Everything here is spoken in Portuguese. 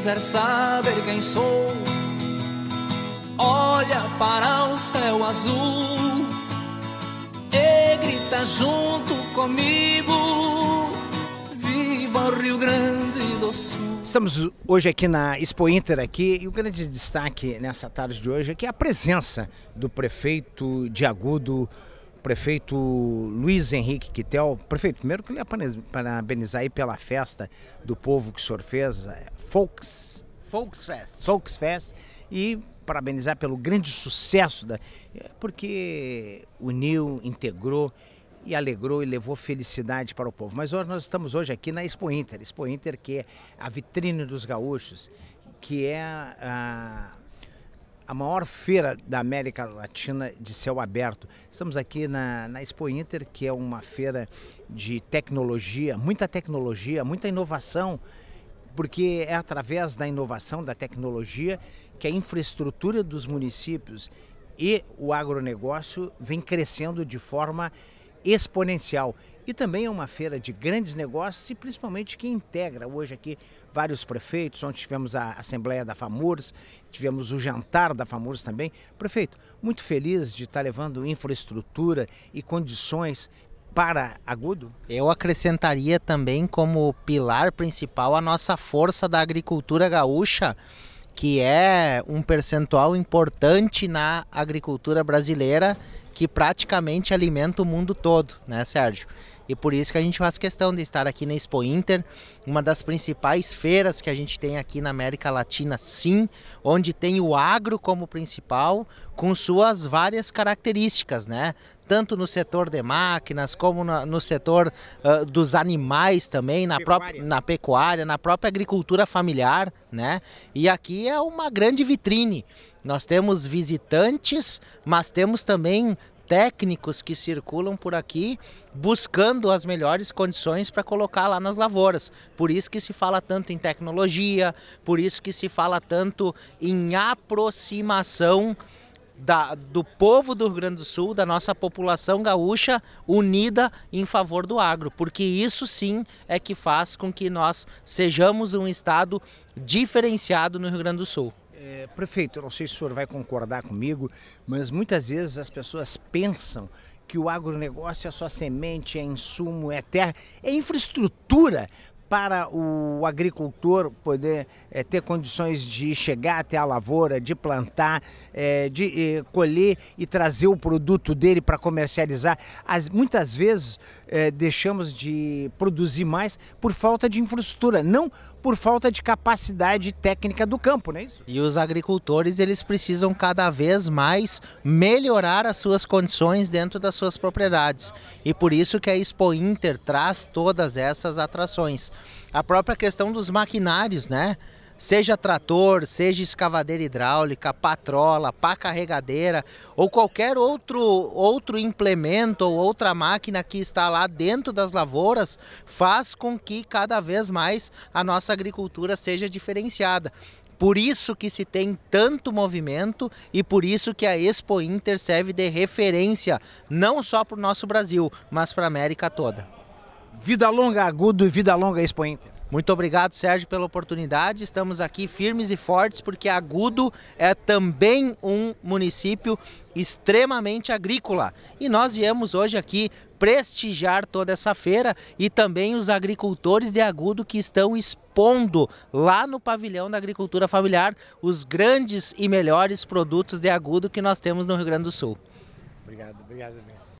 quiser saber quem sou, olha para o céu azul e grita junto comigo: Viva o Rio Grande do Sul! Estamos hoje aqui na Expo Inter aqui e o grande destaque nessa tarde de hoje é que a presença do prefeito de Agudo prefeito Luiz Henrique Quitel. Prefeito, primeiro que queria parabenizar aí pela festa do povo que o senhor fez, é, Folks, Folks Fest. Folks Fest. E parabenizar pelo grande sucesso, da, é, porque uniu, integrou e alegrou e levou felicidade para o povo. Mas hoje nós estamos hoje aqui na Expo Inter, Expo Inter que é a vitrine dos gaúchos, que é a, a maior feira da América Latina de céu aberto. Estamos aqui na, na Expo Inter, que é uma feira de tecnologia, muita tecnologia, muita inovação, porque é através da inovação, da tecnologia, que a infraestrutura dos municípios e o agronegócio vem crescendo de forma exponencial e também é uma feira de grandes negócios e principalmente que integra hoje aqui vários prefeitos. Ontem tivemos a Assembleia da FAMURS, tivemos o jantar da FAMURS também. Prefeito, muito feliz de estar levando infraestrutura e condições para agudo? Eu acrescentaria também como pilar principal a nossa força da agricultura gaúcha que é um percentual importante na agricultura brasileira que praticamente alimenta o mundo todo, né, Sérgio? e por isso que a gente faz questão de estar aqui na Expo Inter, uma das principais feiras que a gente tem aqui na América Latina, sim, onde tem o agro como principal, com suas várias características, né? tanto no setor de máquinas como no setor uh, dos animais também, na, própria na pecuária, na própria agricultura familiar, né? E aqui é uma grande vitrine. Nós temos visitantes, mas temos também técnicos que circulam por aqui buscando as melhores condições para colocar lá nas lavouras. Por isso que se fala tanto em tecnologia, por isso que se fala tanto em aproximação da, do povo do Rio Grande do Sul, da nossa população gaúcha unida em favor do agro, porque isso sim é que faz com que nós sejamos um estado diferenciado no Rio Grande do Sul. É, prefeito, não sei se o senhor vai concordar comigo, mas muitas vezes as pessoas pensam que o agronegócio é só semente, é insumo, é terra, é infraestrutura para o agricultor poder é, ter condições de chegar até a lavoura, de plantar, é, de é, colher e trazer o produto dele para comercializar. As, muitas vezes deixamos de produzir mais por falta de infraestrutura, não por falta de capacidade técnica do campo, não é isso? E os agricultores eles precisam cada vez mais melhorar as suas condições dentro das suas propriedades e por isso que a Expo Inter traz todas essas atrações a própria questão dos maquinários, né? Seja trator, seja escavadeira hidráulica, patrola, pá carregadeira ou qualquer outro, outro implemento ou outra máquina que está lá dentro das lavouras, faz com que cada vez mais a nossa agricultura seja diferenciada. Por isso que se tem tanto movimento e por isso que a Expo Inter serve de referência não só para o nosso Brasil, mas para a América toda. Vida longa agudo e vida longa expoente. Muito obrigado, Sérgio, pela oportunidade. Estamos aqui firmes e fortes porque Agudo é também um município extremamente agrícola. E nós viemos hoje aqui prestigiar toda essa feira e também os agricultores de Agudo que estão expondo lá no pavilhão da agricultura familiar os grandes e melhores produtos de Agudo que nós temos no Rio Grande do Sul. Obrigado, obrigado. Amigo.